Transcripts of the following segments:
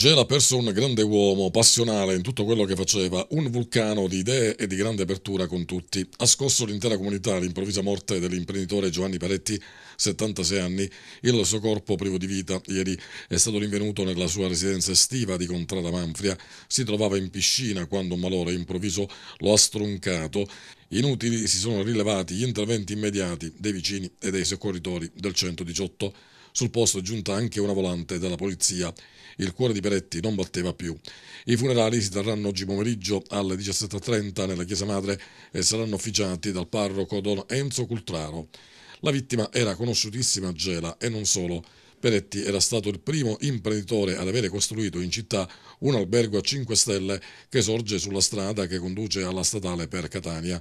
Gela perso un grande uomo, passionale in tutto quello che faceva, un vulcano di idee e di grande apertura con tutti. Ha scosso l'intera comunità l'improvvisa morte dell'imprenditore Giovanni Paretti, 76 anni. Il suo corpo privo di vita ieri è stato rinvenuto nella sua residenza estiva di Contrada Manfria. Si trovava in piscina quando un malore improvviso lo ha stroncato. Inutili si sono rilevati gli interventi immediati dei vicini e dei soccorritori del 118. Sul posto è giunta anche una volante della polizia. Il cuore di Peretti non batteva più. I funerali si terranno oggi pomeriggio alle 17.30 nella Chiesa Madre e saranno officiati dal parroco Don Enzo Cultraro. La vittima era conosciutissima a Gela e non solo. Peretti era stato il primo imprenditore ad avere costruito in città un albergo a 5 stelle che sorge sulla strada che conduce alla statale per Catania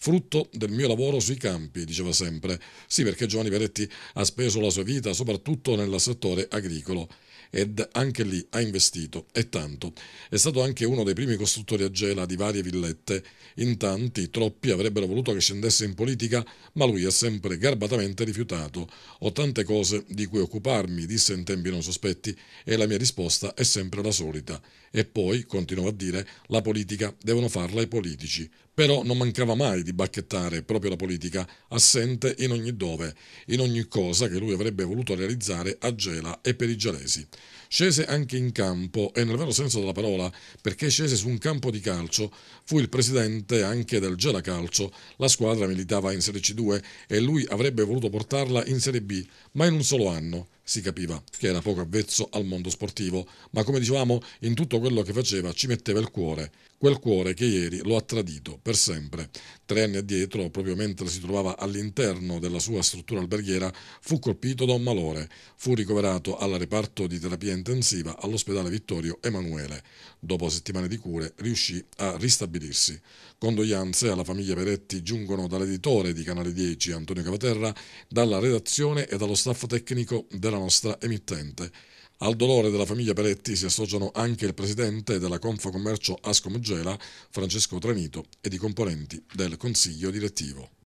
frutto del mio lavoro sui campi, diceva sempre. Sì, perché Giovanni Peretti ha speso la sua vita soprattutto nel settore agricolo ed anche lì ha investito e tanto. È stato anche uno dei primi costruttori a gela di varie villette. In tanti, troppi avrebbero voluto che scendesse in politica, ma lui ha sempre garbatamente rifiutato. Ho tante cose di cui occuparmi, disse in tempi non sospetti, e la mia risposta è sempre la solita. E poi, continuò a dire, la politica devono farla i politici. Però non mancava mai di bacchettare proprio la politica, assente in ogni dove, in ogni cosa che lui avrebbe voluto realizzare a Gela e per i gelesi. Scese anche in campo e nel vero senso della parola, perché scese su un campo di calcio, fu il presidente anche del Gela Calcio, la squadra militava in Serie C2 e lui avrebbe voluto portarla in Serie B, ma in un solo anno si capiva che era poco avvezzo al mondo sportivo, ma come dicevamo, in tutto quello che faceva ci metteva il cuore, quel cuore che ieri lo ha tradito per sempre. Tre anni addietro, proprio mentre si trovava all'interno della sua struttura alberghiera, fu colpito da un malore. Fu ricoverato al reparto di terapia intensiva all'ospedale Vittorio Emanuele. Dopo settimane di cure riuscì a ristabilirsi. Condoglianze alla famiglia Peretti giungono dall'editore di Canale 10, Antonio Cavaterra, dalla redazione e dallo staff tecnico della della nostra emittente. Al dolore della famiglia Peretti si associano anche il presidente della Confcommercio Ascom Gela, Francesco Tranito, ed i componenti del consiglio direttivo.